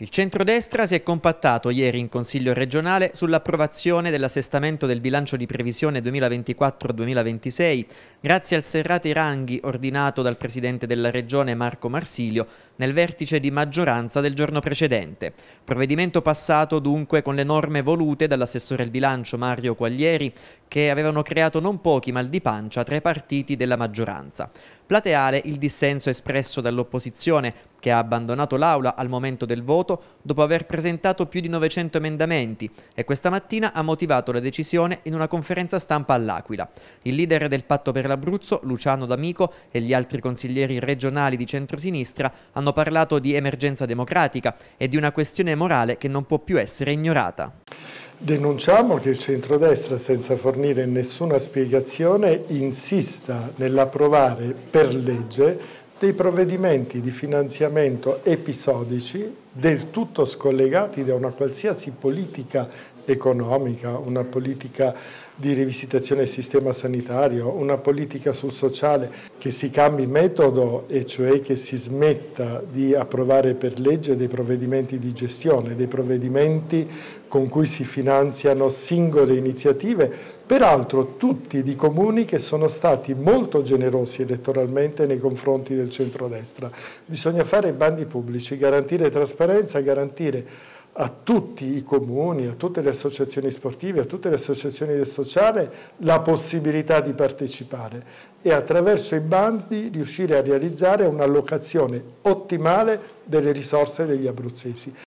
Il centrodestra si è compattato ieri in Consiglio regionale sull'approvazione dell'assestamento del bilancio di previsione 2024-2026 grazie al serrati ranghi ordinato dal Presidente della Regione Marco Marsilio nel vertice di maggioranza del giorno precedente. Provvedimento passato dunque con le norme volute dall'assessore al bilancio Mario Quaglieri che avevano creato non pochi mal di pancia tra i partiti della maggioranza. Plateale il dissenso espresso dall'opposizione, che ha abbandonato l'Aula al momento del voto dopo aver presentato più di 900 emendamenti e questa mattina ha motivato la decisione in una conferenza stampa all'Aquila. Il leader del Patto per l'Abruzzo, Luciano D'Amico, e gli altri consiglieri regionali di centrosinistra hanno parlato di emergenza democratica e di una questione morale che non può più essere ignorata. Denunciamo che il centrodestra, senza fornire nessuna spiegazione, insista nell'approvare per legge dei provvedimenti di finanziamento episodici del tutto scollegati da una qualsiasi politica economica, una politica di rivisitazione del sistema sanitario, una politica sul sociale, che si cambi metodo e cioè che si smetta di approvare per legge dei provvedimenti di gestione, dei provvedimenti con cui si finanziano singole iniziative, peraltro tutti di comuni che sono stati molto generosi elettoralmente nei confronti del centrodestra. Bisogna fare bandi pubblici, garantire trasparenza trasparenza, garantire a tutti i comuni, a tutte le associazioni sportive, a tutte le associazioni del sociale la possibilità di partecipare e attraverso i bandi riuscire a realizzare un'allocazione ottimale delle risorse degli abruzzesi.